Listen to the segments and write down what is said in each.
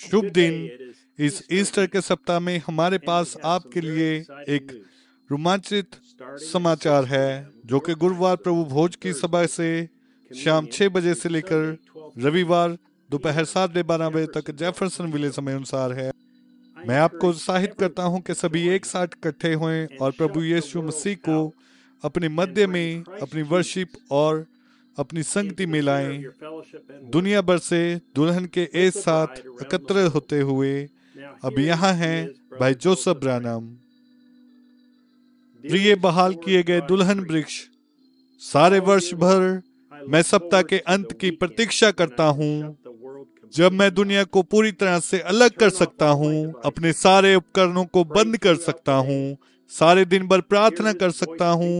शुभ दिन इस ईस्टर के सप्ताह में हमारे पास आपके लिए एक रोमांचित समाचार है जो कि गुरुवार प्रभु भोज की सभा से शाम छह बजे से लेकर रविवार दोपहर सात बजे बारह बजे तक जेफरसन विले समय अनुसार है मैं आपको उत्साहित करता हूं कि सभी एक साथ इकट्ठे हुए और प्रभु यीशु मसीह को अपने मध्य में अपनी वर्शिप और अपनी संगति में लाएं दुनिया भर से दुल्हन के एक साथ एकत्र होते हुए अब यहाँ हैं भाई जोसफ ब्रानम प्रिय बहाल किए गए दुल्हन वृक्ष सारे वर्ष भर मैं सप्ताह के अंत की प्रतीक्षा करता हूँ जब मैं दुनिया को पूरी तरह से अलग कर सकता हूँ अपने सारे उपकरणों को बंद कर सकता हूँ सारे दिन भर प्रार्थना कर सकता हूँ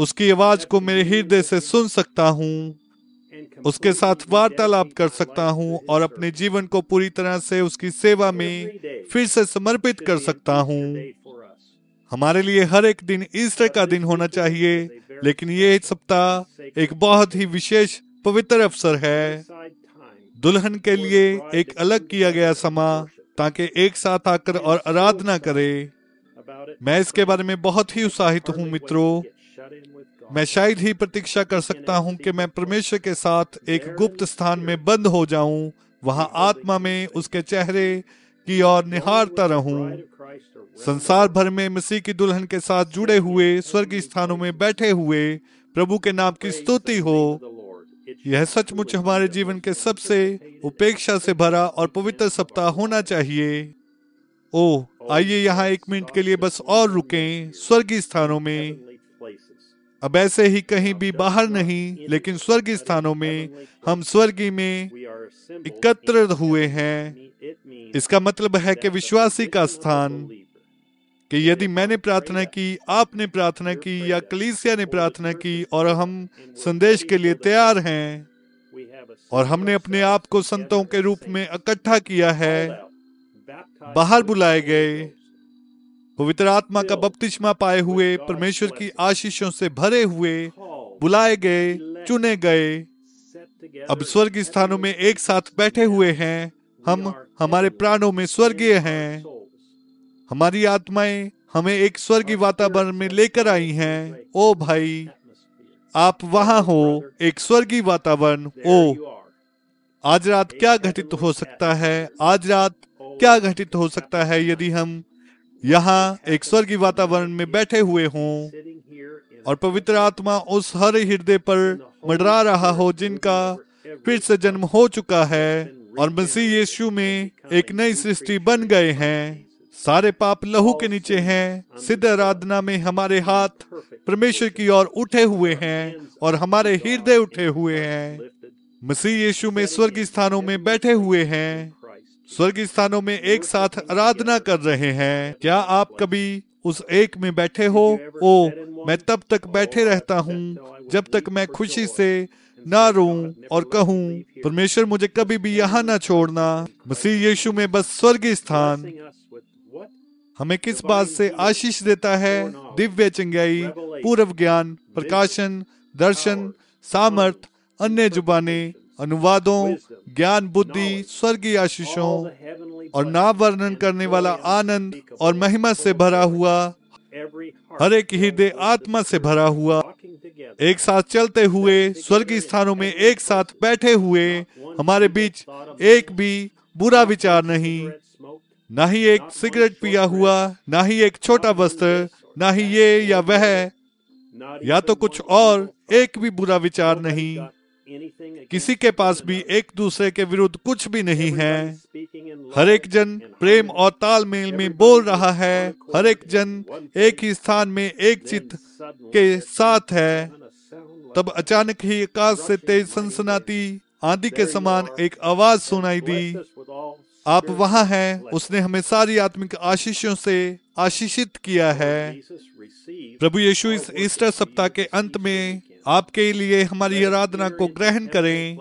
उसकी आवाज को मेरे हृदय से सुन सकता हूँ उसके साथ वार्तालाप कर सकता हूँ और अपने जीवन को पूरी तरह से उसकी सेवा में फिर से समर्पित कर सकता हूँ हमारे लिए हर एक दिन ईस्टर का दिन होना चाहिए लेकिन ये सप्ताह एक बहुत ही विशेष पवित्र अवसर है दुल्हन के लिए एक अलग किया गया समा ताकि एक साथ आकर और आराधना करे मैं इसके बारे में बहुत ही उत्साहित हूँ मित्रों मैं शायद ही प्रतीक्षा कर सकता हूं कि मैं परमेश्वर के साथ एक गुप्त स्थान में बंद हो जाऊं वहां आत्मा में उसके चेहरे की ओर निहारता रहूं संसार भर में मसीह की दुल्हन के साथ जुड़े हुए स्वर्गीय स्थानों में बैठे हुए प्रभु के नाम की स्तुति हो यह सचमुच हमारे जीवन के सबसे उपेक्षा से भरा और पवित्र सप्ताह होना चाहिए ओ आइए यहाँ एक मिनट के लिए बस और रुकें स्वर्गीय स्थानों में अब ऐसे ही कहीं भी बाहर नहीं लेकिन स्वर्गीय स्थानों में हम स्वर्गीय में एकत्र हुए हैं इसका मतलब है कि विश्वासी का स्थान कि यदि मैंने प्रार्थना की आपने प्रार्थना की या कलीसिया ने प्रार्थना की और हम संदेश के लिए तैयार हैं और हमने अपने आप को संतों के रूप में इकट्ठा किया है बाहर बुलाए गए पवित्र आत्मा का बपतिस्मा पाए हुए परमेश्वर की आशीषों से भरे हुए बुलाए गए चुने गए अब स्वर्ग स्थानों में एक साथ बैठे हुए हैं हम हमारे प्राणों में स्वर्गीय हैं हमारी आत्माएं हमें एक स्वर्गीय वातावरण में लेकर आई हैं ओ भाई आप वहां हो एक स्वर्गीय वातावरण ओ आज रात क्या घटित हो सकता है आज रात oh, क्या घटित हो सकता है यदि हम यहाँ एक स्वर्गीय वातावरण में बैठे हुए हों और पवित्र आत्मा उस हर हृदय पर मडरा रहा हो जिनका फिर से जन्म हो चुका है और मसीह यीशु में एक नई सृष्टि बन गए हैं सारे पाप लहू के नीचे हैं सिद्ध आराधना में हमारे हाथ परमेश्वर की ओर उठे हुए हैं और हमारे हृदय उठे हुए हैं मसीह यीशु में स्वर्ग स्थानों में बैठे हुए हैं स्वर्ग स्थानों में एक साथ आराधना कर रहे हैं क्या आप कभी उस एक में बैठे हो ओ मैं तब तक बैठे रहता हूँ जब तक मैं खुशी से ना रोऊं और कहूँ परमेश्वर मुझे कभी भी यहाँ ना छोड़ना मसीह यीशु में बस स्वर्ग स्थान हमें किस बात से आशीष देता है दिव्य चंगाई पूर्व ज्ञान प्रकाशन दर्शन सामर्थ अन्य जुबानें अनुवादों ज्ञान बुद्धि स्वर्गीय आशीषों और ना वर्णन करने वाला आनंद और महिमा से भरा हुआ हर एक हृदय आत्मा से भरा हुआ एक साथ चलते हुए स्वर्गीय स्थानों में एक साथ बैठे हुए हमारे बीच एक भी बुरा विचार नहीं ना ही एक सिगरेट पिया हुआ ना ही एक छोटा वस्त्र ना ही ये या वह या तो कुछ और एक भी बुरा विचार नहीं किसी के पास भी एक दूसरे के विरुद्ध कुछ भी नहीं है हर एक जन प्रेम और तालमेल में बोल रहा है हर एक जन एक ही स्थान में एक चित्त के साथ है तब अचानक ही आकाश से तेज सनसनाती आंधी के समान एक आवाज सुनाई दी आप वहाँ हैं उसने हमें सारी आत्मिक आशीषों से आशीषित किया है प्रभु यीशु इस ईस्टर सप्ताह के अंत में आपके लिए हमारी आराधना को ग्रहण करें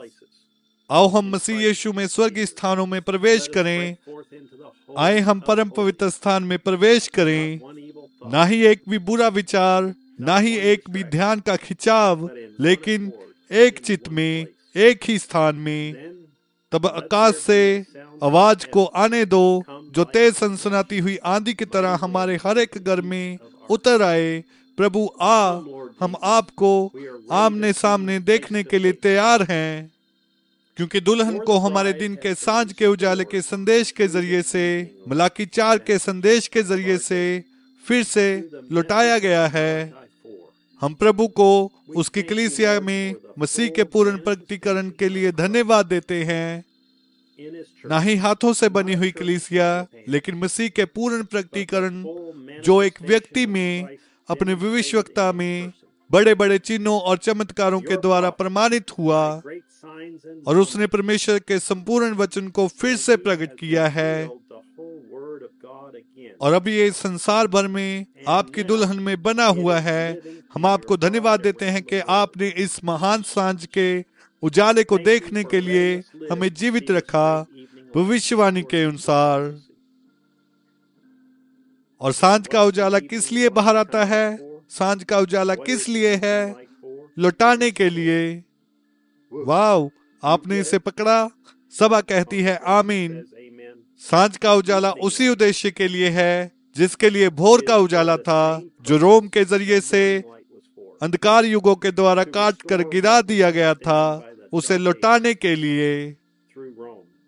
आओ हम मसीह यीशु में स्वर्गीय स्थानों में प्रवेश करें आए हम परम पवित्र स्थान में प्रवेश करें ना ही एक भी बुरा विचार ना ही एक भी ध्यान का खिंचाव लेकिन एक चित में एक ही स्थान में तब आकाश से आवाज को आने दो जो तेज सनसनाती हुई आंधी की तरह हमारे हर एक घर में उतर आए प्रभु आ हम आपको आमने सामने देखने के लिए तैयार हैं क्योंकि दुल्हन को हमारे दिन के सांझ के उजाले के संदेश के जरिए से मलाकी चार के संदेश के जरिए से फिर से लुटाया गया है हम प्रभु को उसकी कलीसिया में मसीह के पूर्ण प्रकटीकरण के लिए धन्यवाद देते हैं ना ही हाथों से बनी हुई कलीसिया लेकिन मसीह के पूर्ण प्रकटीकरण जो एक व्यक्ति में अपने विविश्वक्ता में बड़े बड़े चिन्हों और चमत्कारों के द्वारा प्रमाणित हुआ और उसने परमेश्वर के संपूर्ण वचन को फिर से प्रकट किया है और अब ये संसार भर में आपकी दुल्हन में बना हुआ है हम आपको धन्यवाद देते हैं कि आपने इस महान सांझ के उजाले को देखने के लिए हमें जीवित रखा भविष्यवाणी के अनुसार और सांझ का उजाला किस लिए बाहर आता है सांझ का उजाला किस लिए है लुटाने के लिए वाव आपने इसे पकड़ा सभा कहती है आमीन सांझ का उजाला उसी उद्देश्य के लिए है जिसके लिए भोर का उजाला था जो रोम के जरिए से अंधकार युगों के द्वारा काट कर गिरा दिया गया था उसे लुटाने के लिए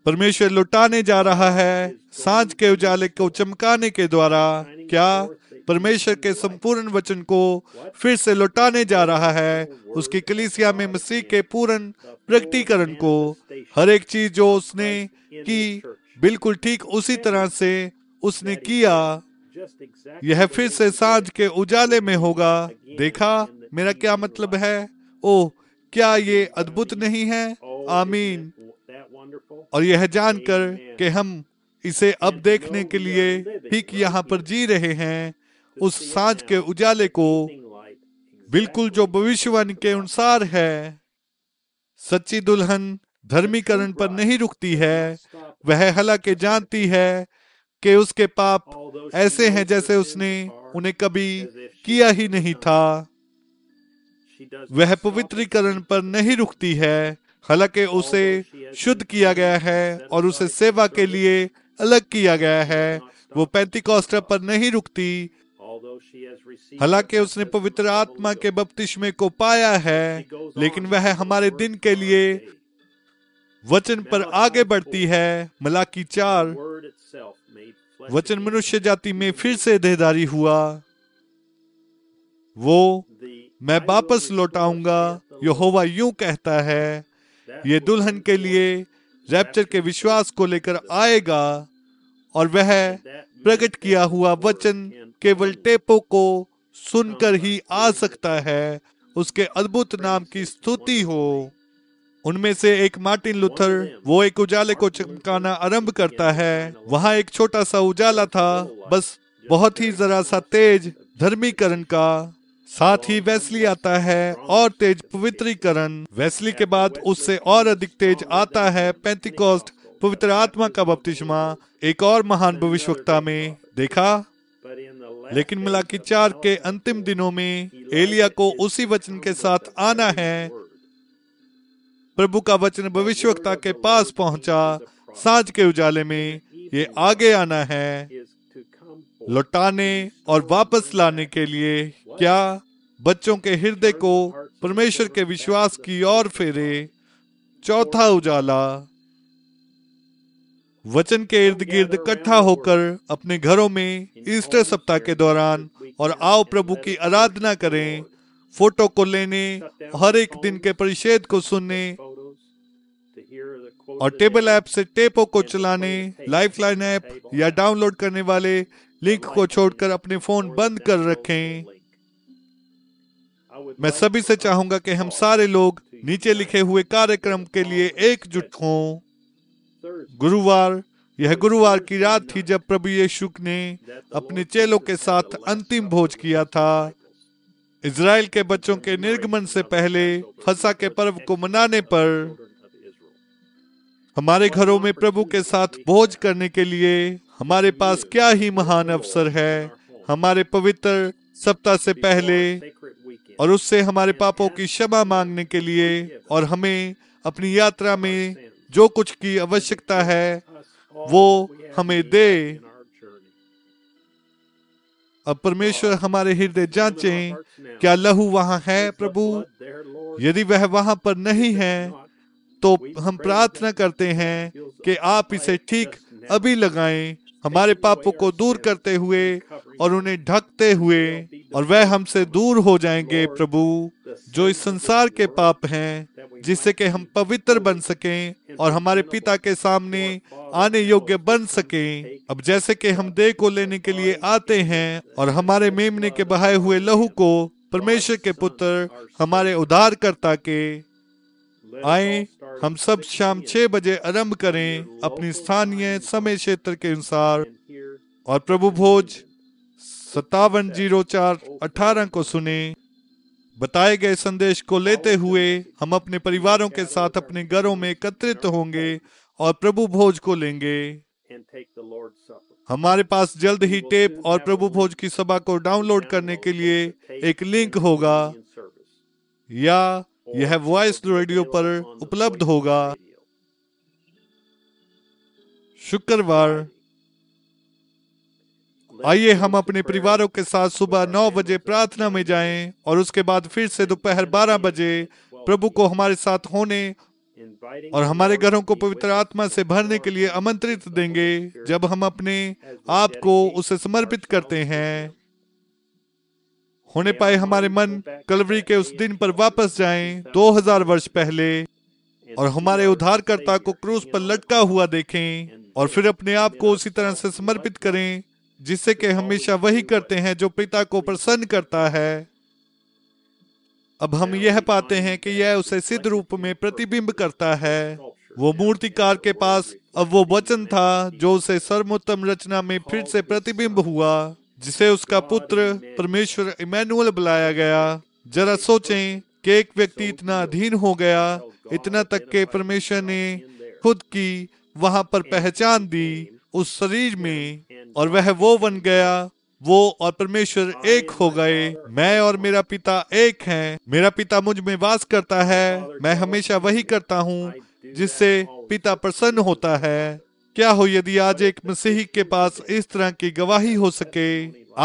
परमेश्वर लुटाने जा रहा है सांझ के उजाले को चमकाने के द्वारा क्या परमेश्वर के संपूर्ण वचन को फिर से लुटाने जा रहा है उसकी कलीसिया में मसीह के पूर्ण प्रकटीकरण को हर एक चीज जो उसने की बिल्कुल ठीक उसी तरह से उसने किया यह फिर से सांझ के उजाले में होगा देखा मेरा क्या मतलब है ओह क्या ये अद्भुत नहीं है आमीन और यह जानकर कि हम इसे अब देखने के लिए ठीक यहाँ पर जी रहे हैं उस सांझ के उजाले को बिल्कुल जो भविष्यवाणी के अनुसार है सच्ची दुल्हन धर्मीकरण पर नहीं रुकती है वह हालांकि जानती है कि उसके पाप ऐसे हैं जैसे उसने उन्हें कभी किया ही नहीं था वह पवित्रीकरण पर नहीं रुकती है हालांकि उसे शुद्ध किया गया है और उसे सेवा के लिए अलग किया गया है वो पैंतीकोस्टर पर नहीं रुकती हालांकि उसने पवित्र आत्मा के बपतिश्मे को पाया है लेकिन वह हमारे दिन के लिए वचन पर आगे बढ़ती है मलाकी चार वचन मनुष्य जाति में फिर से देहदारी हुआ वो मैं वापस लौटाऊंगा यहोवा यूं कहता है ये दुल्हन के लिए रैप्चर के विश्वास को लेकर आएगा और वह प्रकट किया हुआ वचन केवल टेपो को सुनकर ही आ सकता है उसके अद्भुत नाम की स्तुति हो उनमें से एक मार्टिन लुथर वो एक उजाले को चमकाना आरंभ करता है वहां एक छोटा सा उजाला था बस बहुत ही जरा सा तेज धर्मीकरण का साथ ही वैसली आता है और तेज पवित्रीकरण वैसली के बाद उससे और अधिक तेज आता है पैंतीकोस्ट पवित्र आत्मा का बपतिस्मा एक और महान भविष्यवक्ता में देखा लेकिन मिला की चार के अंतिम दिनों में एलिया को उसी वचन के साथ आना है प्रभु का वचन भविष्यवक्ता के पास पहुंचा सांझ के उजाले में ये आगे आना है लौटाने और वापस लाने के लिए क्या बच्चों के हृदय को परमेश्वर के विश्वास की ओर फेरे चौथा उजाला वचन के इर्द गिर्द इकट्ठा होकर अपने घरों में ईस्टर सप्ताह के दौरान और आओ प्रभु की आराधना करें फोटो को लेने हर एक दिन के परिषेद को सुनने और टेबल ऐप से टेपो को चलाने लाइफ लाइन ऐप या डाउनलोड करने वाले लिंक को छोड़कर अपने फोन बंद कर रखें मैं सभी से चाहूंगा कि हम सारे लोग नीचे लिखे हुए कार्यक्रम के लिए एकजुट हों गुरुवार यह गुरुवार की रात थी जब प्रभु यीशु ने अपने चेलों के साथ अंतिम भोज किया था इज़राइल के बच्चों के निर्गमन से पहले फसा के पर्व को मनाने पर हमारे घरों में प्रभु के साथ भोज करने के लिए हमारे पास क्या ही महान अवसर है हमारे पवित्र सप्ताह से पहले और उससे हमारे पापों की क्षमा मांगने के लिए और हमें अपनी यात्रा में जो कुछ की आवश्यकता है वो हमें दे अब परमेश्वर हमारे हृदय जांचे क्या लहू वहां है प्रभु यदि वह वहां पर नहीं है तो हम प्रार्थना करते हैं कि आप इसे ठीक अभी लगाएं हमारे पापों को दूर करते हुए और उन्हें ढकते हुए और वह हमसे दूर हो जाएंगे प्रभु जो इस संसार के पाप हैं जिससे कि हम पवित्र बन सकें और हमारे पिता के सामने आने योग्य बन सकें अब जैसे कि हम देह को लेने के लिए आते हैं और हमारे मेमने के बहाए हुए लहू को परमेश्वर के पुत्र हमारे उदार करता के आए हम सब शाम छह बजे आरंभ करें अपनी स्थानीय समय क्षेत्र के अनुसार और प्रभु भोज सत्तावन जीरो चार अठारह को सुने बताए गए संदेश को लेते हुए हम अपने परिवारों के साथ अपने घरों में एकत्रित होंगे और प्रभु भोज को लेंगे हमारे पास जल्द ही टेप और प्रभु भोज की सभा को डाउनलोड करने के लिए एक लिंक होगा या यह वॉइस रेडियो पर उपलब्ध होगा शुक्रवार आइए हम अपने परिवारों के साथ सुबह नौ बजे प्रार्थना में जाएं और उसके बाद फिर से दोपहर बारह बजे प्रभु को हमारे साथ होने और हमारे घरों को पवित्र आत्मा से भरने के लिए आमंत्रित देंगे जब हम अपने आप को उसे समर्पित करते हैं होने पाए हमारे मन कलवरी के उस दिन पर वापस जाएं 2000 वर्ष पहले और हमारे उद्धारकर्ता को क्रूस पर लटका हुआ देखें और फिर अपने आप को उसी तरह से समर्पित करें जिससे कि हमेशा वही करते हैं जो पिता को प्रसन्न करता है अब हम यह पाते हैं कि यह उसे सिद्ध रूप में प्रतिबिंब करता है वो मूर्तिकार के पास अब वो वचन था जो उसे सर्वोत्तम रचना में फिर से प्रतिबिंब हुआ जिसे उसका पुत्र परमेश्वर इमैनुअल बुलाया गया जरा सोचें कि एक व्यक्ति इतना अधीन हो गया इतना तक के परमेश्वर ने खुद की वहां पर पहचान दी उस शरीर में और वह वो बन गया वो और परमेश्वर एक हो गए मैं और मेरा पिता एक हैं मेरा पिता मुझ में वास करता है मैं हमेशा वही करता हूँ जिससे पिता प्रसन्न होता है क्या हो यदि आज एक मसीही के पास इस तरह की गवाही हो सके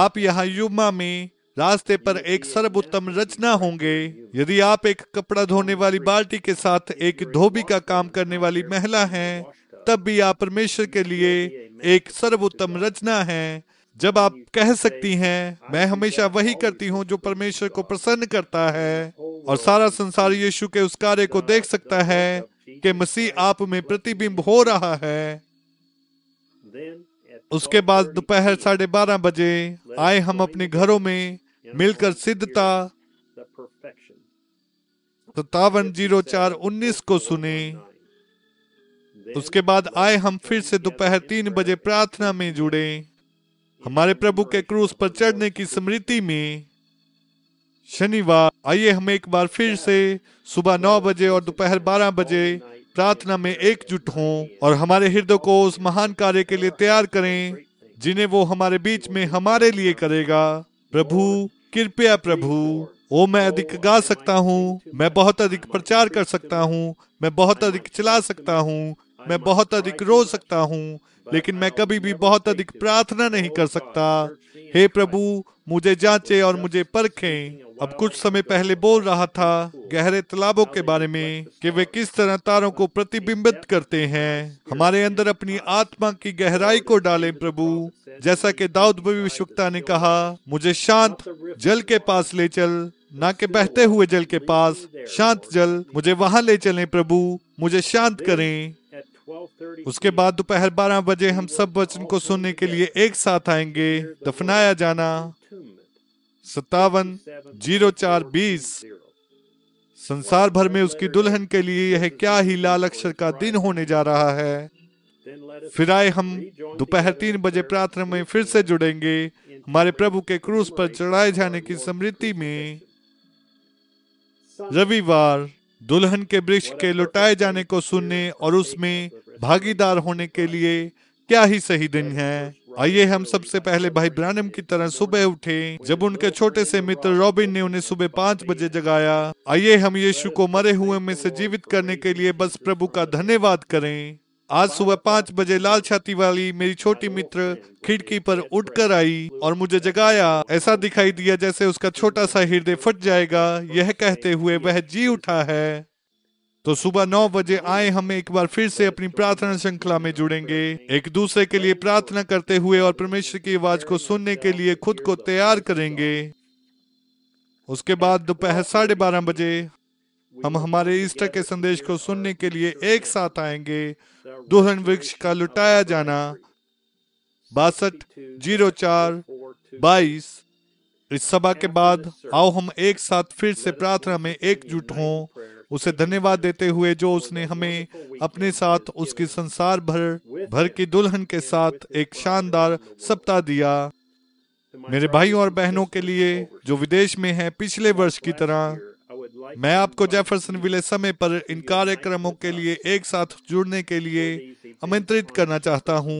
आप यहाँ युमा में रास्ते पर एक सर्वोत्तम रचना होंगे यदि आप एक कपड़ा धोने वाली बाल्टी के साथ एक धोबी का काम करने वाली महिला हैं तब भी आप परमेश्वर के लिए एक सर्वोत्तम रचना है जब आप कह सकती हैं मैं हमेशा वही करती हूँ जो परमेश्वर को प्रसन्न करता है और सारा संसार यीशु के उस कार्य को देख सकता है कि मसीह आप में प्रतिबिंब हो रहा है उसके बाद दोपहर साढ़े बारह बजे आए हम अपने घरों में मिलकर सिद्धता सत्तावन जीरो चार उन्नीस को सुने उसके बाद आए हम फिर से दोपहर तीन बजे प्रार्थना में जुड़े हमारे प्रभु के क्रूस पर चढ़ने की स्मृति में शनिवार आइए हम एक बार फिर से सुबह नौ बजे और दोपहर बारह बजे प्रार्थना में एकजुट हों और हमारे हृदय को उस महान कार्य के लिए तैयार करें जिन्हें वो हमारे बीच में हमारे लिए करेगा प्रभु कृपया प्रभु ओ मैं अधिक गा सकता हूँ मैं बहुत अधिक प्रचार कर सकता हूँ मैं बहुत अधिक चला सकता हूँ मैं बहुत अधिक रो सकता हूँ लेकिन मैं कभी भी बहुत अधिक प्रार्थना नहीं कर सकता हे प्रभु मुझे जांचे और मुझे परखें अब कुछ समय पहले बोल रहा था गहरे तालाबों के बारे में कि वे किस तरह तारों को प्रतिबिंबित करते हैं हमारे अंदर अपनी आत्मा की गहराई को डालें प्रभु जैसा कि दाऊद विश्वक्ता ने कहा मुझे शांत जल के पास ले चल ना के बहते हुए जल के पास शांत जल मुझे वहां ले चलें प्रभु मुझे शांत करें उसके बाद दोपहर बारह बजे हम सब वचन को सुनने के लिए एक साथ आएंगे दफनाया जाना सत्तावन जीरो चार बीस संसार भर में उसकी दुल्हन के लिए यह क्या ही लाल अक्षर का दिन होने जा रहा है फिर आए हम दोपहर तीन बजे प्रार्थना में फिर से जुड़ेंगे हमारे प्रभु के क्रूस पर चढ़ाए जाने की स्मृति में रविवार दुल्हन के वृक्ष के लुटाए जाने को सुनने और उसमें भागीदार होने के लिए क्या ही सही दिन है आइए हम सबसे पहले भाई ब्रानम की तरह सुबह उठे जब उनके छोटे से मित्र रॉबिन ने उन्हें सुबह पाँच बजे जगाया आइए हम यीशु को मरे हुए में से जीवित करने के लिए बस प्रभु का धन्यवाद करें आज सुबह पाँच बजे लाल छाती वाली मेरी छोटी मित्र खिड़की पर उठकर आई और मुझे जगाया ऐसा दिखाई दिया जैसे उसका छोटा सा हृदय फट जाएगा यह कहते हुए वह जी उठा है तो सुबह नौ बजे आए हम एक बार फिर से अपनी प्रार्थना श्रृंखला में जुड़ेंगे एक दूसरे के लिए प्रार्थना करते हुए और परमेश्वर की आवाज को सुनने के लिए खुद को तैयार करेंगे उसके बाद दोपहर साढ़े बारह बजे हम हमारे ईस्टर के संदेश को सुनने के लिए एक साथ आएंगे दोहन वृक्ष का लुटाया जाना बासठ जीरो चार बाईस इस सभा के बाद आओ हम एक साथ फिर से प्रार्थना में एकजुट हों उसे धन्यवाद देते हुए जो उसने हमें अपने साथ उसके संसार भर भर की दुल्हन के साथ एक शानदार सप्ताह दिया मेरे भाइयों और बहनों के लिए जो विदेश में हैं पिछले वर्ष की तरह मैं आपको जेफरसन विले समय पर इन कार्यक्रमों के लिए एक साथ जुड़ने के लिए आमंत्रित करना चाहता हूं।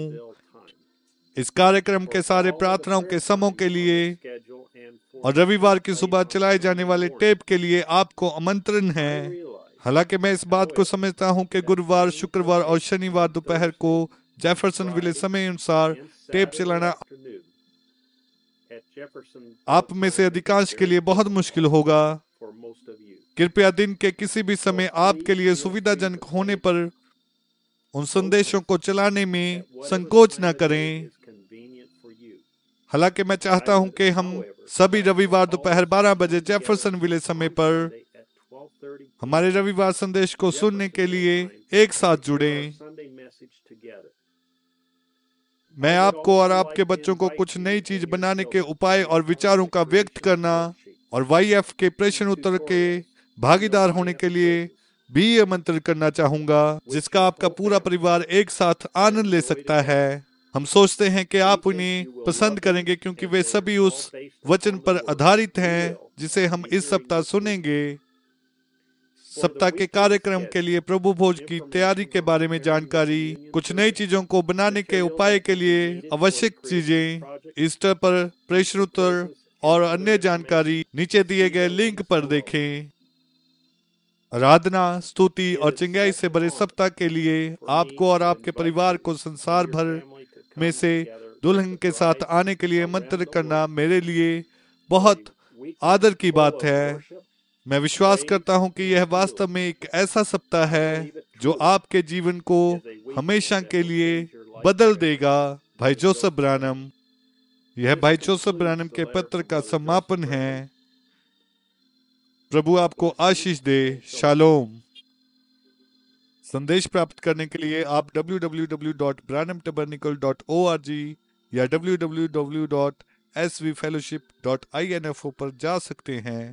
इस कार्यक्रम के सारे प्रार्थनाओं के समों के लिए और रविवार की सुबह चलाए जाने वाले टेप के लिए आपको आमंत्रण है हालांकि मैं इस बात को समझता हूं कि गुरुवार शुक्रवार और शनिवार दोपहर को जेफरसन विले समय अनुसार टेप चलाना आप में से अधिकांश के लिए बहुत मुश्किल होगा कृपया दिन के किसी भी समय आपके लिए सुविधाजनक होने पर उन संदेशों को चलाने में संकोच न करें हालांकि मैं चाहता हूं कि हम सभी रविवार दोपहर 12 बजे जेफरसन विले समय पर हमारे रविवार संदेश को सुनने के लिए एक साथ जुड़े मैं आपको और आपके बच्चों को कुछ नई चीज बनाने के उपाय और विचारों का व्यक्त करना और वाई एफ के प्रश्न उत्तर के भागीदार होने के लिए भी आमंत्रित करना चाहूंगा जिसका आपका पूरा परिवार एक साथ आनंद ले सकता है हम सोचते हैं कि आप उन्हें पसंद करेंगे क्योंकि वे सभी उस वचन पर आधारित हैं जिसे हम इस सप्ताह सुनेंगे सप्ताह के कार्यक्रम के लिए प्रभु भोज की तैयारी के बारे में जानकारी कुछ नई चीजों को बनाने के उपाय के लिए आवश्यक चीजें ईस्टर पर प्रश्नोत्तर और अन्य जानकारी नीचे दिए गए लिंक पर देखें आराधना स्तुति और चिंगाई से भरे सप्ताह के लिए आपको और आपके परिवार को संसार भर में से दुल्हन के साथ आने के लिए मंत्र करना मेरे लिए बहुत आदर की बात है मैं विश्वास करता हूं कि यह वास्तव में एक ऐसा सप्ताह है जो आपके जीवन को हमेशा के लिए बदल देगा भाई जोसफ ब्रानम यह भाई जोसफ ब्रानम के पत्र का समापन है प्रभु आपको आशीष दे शालोम संदेश प्राप्त करने के लिए आप www.branhamtabernacle.org या www.svfellowship.info पर जा सकते हैं